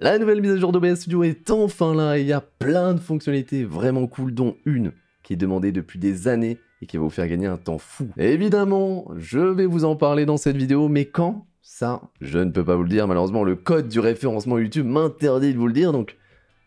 La nouvelle mise à jour d'OBS Studio est enfin là et il y a plein de fonctionnalités vraiment cool dont une qui est demandée depuis des années et qui va vous faire gagner un temps fou. Évidemment, je vais vous en parler dans cette vidéo, mais quand Ça, je ne peux pas vous le dire, malheureusement le code du référencement YouTube m'interdit de vous le dire, donc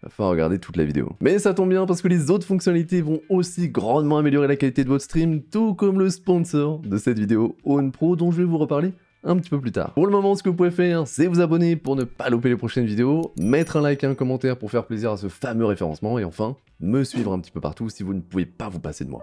Enfin, regarder toute la vidéo. Mais ça tombe bien parce que les autres fonctionnalités vont aussi grandement améliorer la qualité de votre stream, tout comme le sponsor de cette vidéo, pro dont je vais vous reparler petit peu plus tard. Pour le moment, ce que vous pouvez faire, c'est vous abonner pour ne pas louper les prochaines vidéos, mettre un like et un commentaire pour faire plaisir à ce fameux référencement, et enfin, me suivre un petit peu partout si vous ne pouvez pas vous passer de moi.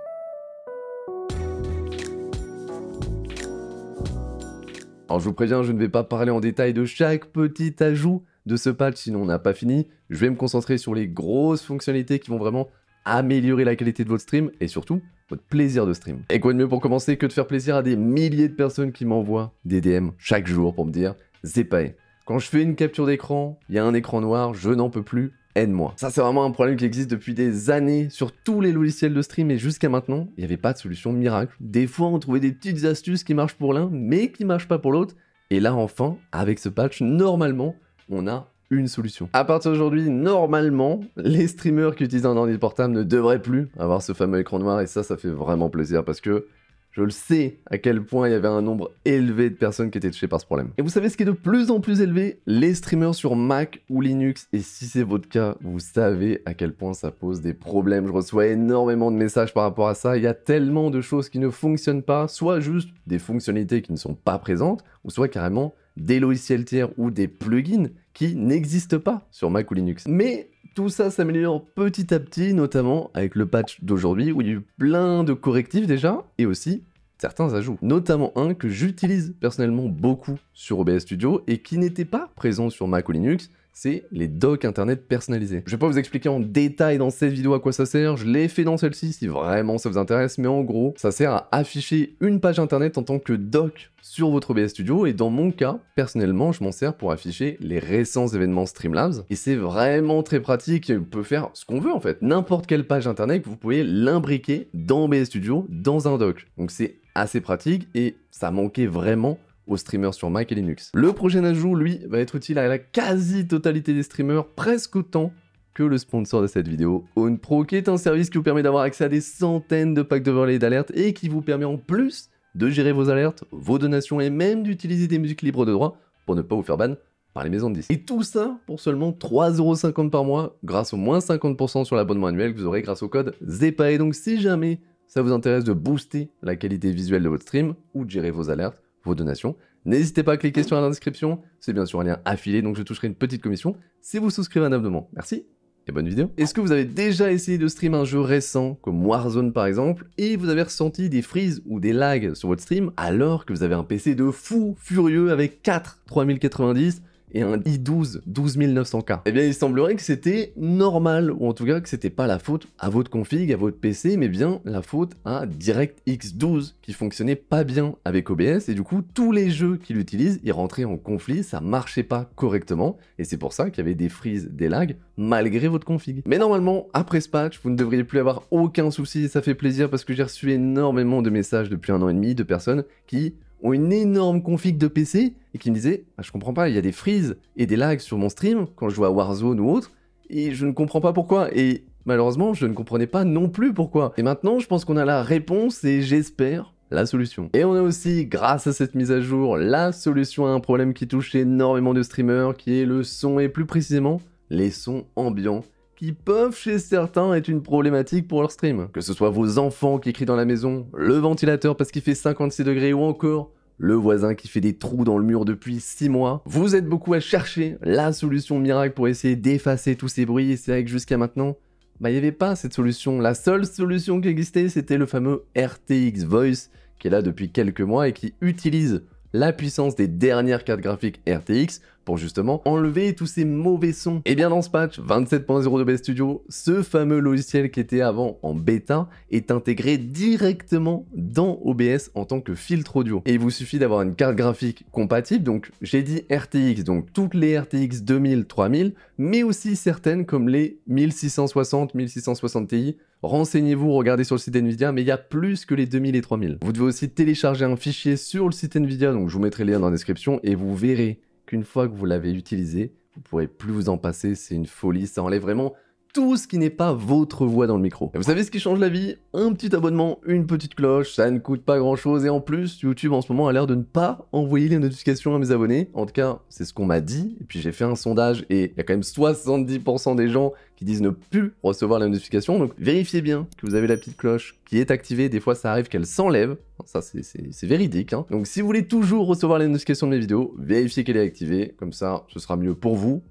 Alors je vous préviens, je ne vais pas parler en détail de chaque petit ajout de ce patch, sinon on n'a pas fini. Je vais me concentrer sur les grosses fonctionnalités qui vont vraiment améliorer la qualité de votre stream et surtout votre plaisir de stream. Et quoi de mieux pour commencer que de faire plaisir à des milliers de personnes qui m'envoient des DM chaque jour pour me dire Zepae. Quand je fais une capture d'écran, il y a un écran noir, je n'en peux plus, aide-moi. Ça, c'est vraiment un problème qui existe depuis des années sur tous les logiciels de stream et jusqu'à maintenant, il n'y avait pas de solution miracle. Des fois, on trouvait des petites astuces qui marchent pour l'un, mais qui marchent pas pour l'autre. Et là, enfin, avec ce patch, normalement, on a une solution. À partir d'aujourd'hui, normalement, les streamers qui utilisent un ordinateur portable ne devraient plus avoir ce fameux écran noir et ça, ça fait vraiment plaisir parce que je le sais à quel point il y avait un nombre élevé de personnes qui étaient touchées par ce problème. Et vous savez ce qui est de plus en plus élevé Les streamers sur Mac ou Linux. Et si c'est votre cas, vous savez à quel point ça pose des problèmes. Je reçois énormément de messages par rapport à ça. Il y a tellement de choses qui ne fonctionnent pas, soit juste des fonctionnalités qui ne sont pas présentes, ou soit carrément des logiciels tiers ou des plugins qui n'existent pas sur Mac ou Linux. Mais tout ça s'améliore petit à petit, notamment avec le patch d'aujourd'hui où il y a eu plein de correctifs déjà et aussi certains ajouts. Notamment un que j'utilise personnellement beaucoup sur OBS Studio et qui n'était pas présent sur Mac ou Linux, c'est les docs internet personnalisés. Je vais pas vous expliquer en détail dans cette vidéo à quoi ça sert, je l'ai fait dans celle-ci si vraiment ça vous intéresse, mais en gros, ça sert à afficher une page internet en tant que doc sur votre OBS Studio, et dans mon cas, personnellement, je m'en sers pour afficher les récents événements Streamlabs, et c'est vraiment très pratique, on peut faire ce qu'on veut en fait, n'importe quelle page internet, vous pouvez l'imbriquer dans OBS Studio, dans un doc. Donc c'est assez pratique, et ça manquait vraiment aux streamers sur Mac et Linux. Le prochain ajout, lui, va être utile à la quasi-totalité des streamers, presque autant que le sponsor de cette vidéo, OwnPro, qui est un service qui vous permet d'avoir accès à des centaines de packs d'overlay d'alerte et qui vous permet en plus de gérer vos alertes, vos donations et même d'utiliser des musiques libres de droit pour ne pas vous faire ban par les maisons de disques. Et tout ça pour seulement 3,50€ par mois grâce au moins 50% sur l'abonnement annuel que vous aurez grâce au code ZEPA. Et donc si jamais ça vous intéresse de booster la qualité visuelle de votre stream ou de gérer vos alertes, vos donations. N'hésitez pas à cliquer sur la description, c'est bien sûr un lien affilé, donc je toucherai une petite commission si vous souscrivez un abonnement. Merci et bonne vidéo. Est-ce que vous avez déjà essayé de stream un jeu récent, comme Warzone par exemple, et vous avez ressenti des freezes ou des lags sur votre stream alors que vous avez un PC de fou furieux avec 4 3090 et un i12 12900K. Eh bien, il semblerait que c'était normal, ou en tout cas que c'était pas la faute à votre config, à votre PC, mais bien la faute à DirectX 12 qui fonctionnait pas bien avec OBS, et du coup, tous les jeux qui l'utilisent, ils rentraient en conflit, ça marchait pas correctement, et c'est pour ça qu'il y avait des freezes, des lags, malgré votre config. Mais normalement, après ce patch, vous ne devriez plus avoir aucun souci, et ça fait plaisir parce que j'ai reçu énormément de messages depuis un an et demi de personnes qui ont une énorme config de PC et qui me disait, bah, Je comprends pas, il y a des freezes et des lags sur mon stream quand je joue à Warzone ou autre, et je ne comprends pas pourquoi. Et malheureusement, je ne comprenais pas non plus pourquoi. Et maintenant, je pense qu'on a la réponse et j'espère la solution. Et on a aussi, grâce à cette mise à jour, la solution à un problème qui touche énormément de streamers, qui est le son et plus précisément les sons ambiants peuvent chez certains être une problématique pour leur stream. Que ce soit vos enfants qui crient dans la maison, le ventilateur parce qu'il fait 56 degrés ou encore le voisin qui fait des trous dans le mur depuis 6 mois. Vous êtes beaucoup à chercher la solution miracle pour essayer d'effacer tous ces bruits et c'est vrai que jusqu'à maintenant, bah, il n'y avait pas cette solution. La seule solution qui existait, c'était le fameux RTX Voice qui est là depuis quelques mois et qui utilise la puissance des dernières cartes graphiques RTX pour justement enlever tous ces mauvais sons. Et eh bien dans ce patch 27.0 de Best Studio, ce fameux logiciel qui était avant en bêta est intégré directement dans OBS en tant que filtre audio. Et il vous suffit d'avoir une carte graphique compatible, donc j'ai dit RTX, donc toutes les RTX 2000, 3000, mais aussi certaines comme les 1660, 1660 Ti, renseignez-vous, regardez sur le site Nvidia, mais il y a plus que les 2000 et 3000. Vous devez aussi télécharger un fichier sur le site Nvidia, donc je vous mettrai le lien dans la description et vous verrez qu'une fois que vous l'avez utilisé, vous ne pourrez plus vous en passer, c'est une folie, ça enlève vraiment tout ce qui n'est pas votre voix dans le micro. Et vous savez ce qui change la vie Un petit abonnement, une petite cloche, ça ne coûte pas grand chose et en plus, YouTube en ce moment a l'air de ne pas envoyer les notifications à mes abonnés. En tout cas, c'est ce qu'on m'a dit. Et puis j'ai fait un sondage et il y a quand même 70% des gens qui disent ne plus recevoir les notifications. Donc vérifiez bien que vous avez la petite cloche qui est activée. Des fois, ça arrive qu'elle s'enlève. Ça, c'est véridique. Hein. Donc si vous voulez toujours recevoir les notifications de mes vidéos, vérifiez qu'elle est activée. Comme ça, ce sera mieux pour vous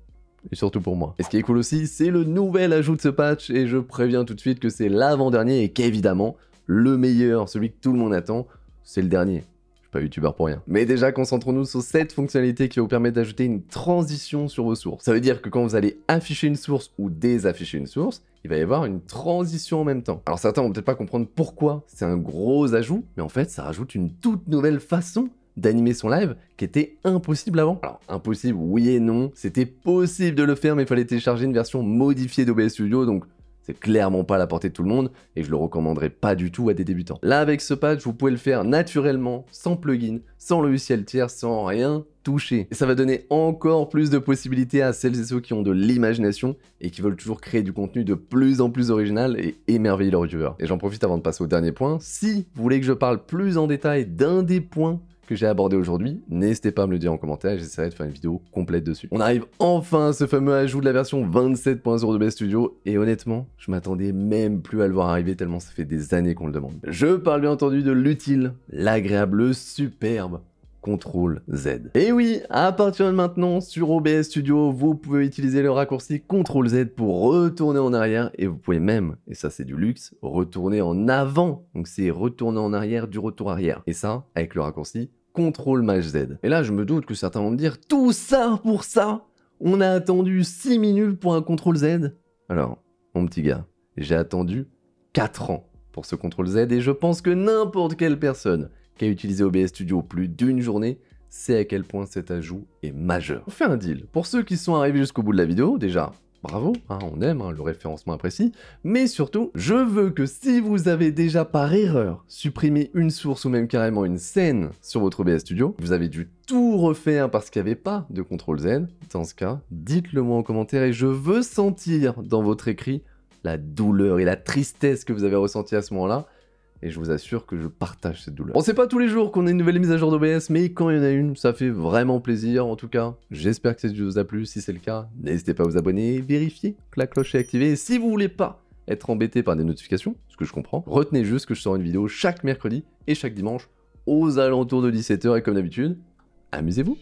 et surtout pour moi. Et ce qui est cool aussi, c'est le nouvel ajout de ce patch, et je préviens tout de suite que c'est l'avant-dernier, et qu'évidemment, le meilleur, celui que tout le monde attend, c'est le dernier. Je suis pas youtubeur pour rien. Mais déjà, concentrons-nous sur cette fonctionnalité qui vous permet d'ajouter une transition sur vos sources. Ça veut dire que quand vous allez afficher une source ou désafficher une source, il va y avoir une transition en même temps. Alors certains vont peut-être pas comprendre pourquoi c'est un gros ajout, mais en fait, ça rajoute une toute nouvelle façon d'animer son live qui était impossible avant. Alors impossible, oui et non, c'était possible de le faire mais il fallait télécharger une version modifiée d'OBS Studio donc c'est clairement pas à la portée de tout le monde et je le recommanderais pas du tout à des débutants. Là avec ce patch, vous pouvez le faire naturellement, sans plugin, sans logiciel tiers, sans rien toucher. Et ça va donner encore plus de possibilités à celles et ceux qui ont de l'imagination et qui veulent toujours créer du contenu de plus en plus original et émerveiller leurs viewers. Et j'en profite avant de passer au dernier point, si vous voulez que je parle plus en détail d'un des points que j'ai abordé aujourd'hui, n'hésitez pas à me le dire en commentaire, j'essaierai de faire une vidéo complète dessus. On arrive enfin à ce fameux ajout de la version 27.0 de Best Studio, et honnêtement, je m'attendais même plus à le voir arriver tellement ça fait des années qu'on le demande. Je parle bien entendu de l'utile, l'agréable, le superbe, CTRL Z. Et eh oui, à partir de maintenant, sur OBS Studio, vous pouvez utiliser le raccourci CTRL Z pour retourner en arrière et vous pouvez même, et ça c'est du luxe, retourner en avant. Donc c'est retourner en arrière du retour arrière. Et ça, avec le raccourci CTRL Maj Z. Et là, je me doute que certains vont me dire, tout ça pour ça On a attendu 6 minutes pour un CTRL Z Alors, mon petit gars, j'ai attendu 4 ans pour ce CTRL Z et je pense que n'importe quelle personne qui utilisé OBS Studio plus d'une journée, c'est à quel point cet ajout est majeur. On fait un deal. Pour ceux qui sont arrivés jusqu'au bout de la vidéo, déjà, bravo, hein, on aime hein, le référencement imprécis, mais surtout, je veux que si vous avez déjà par erreur supprimé une source ou même carrément une scène sur votre OBS Studio, vous avez dû tout refaire parce qu'il n'y avait pas de contrôle Z, dans ce cas, dites-le moi en commentaire et je veux sentir dans votre écrit la douleur et la tristesse que vous avez ressentie à ce moment-là, et je vous assure que je partage cette douleur. On sait pas tous les jours qu'on a une nouvelle mise à jour d'OBS, mais quand il y en a une, ça fait vraiment plaisir en tout cas. J'espère que cette vidéo vous a plu, si c'est le cas, n'hésitez pas à vous abonner, vérifier que la cloche est activée, et si vous voulez pas être embêté par des notifications, ce que je comprends, retenez juste que je sors une vidéo chaque mercredi et chaque dimanche aux alentours de 17h, et comme d'habitude, amusez-vous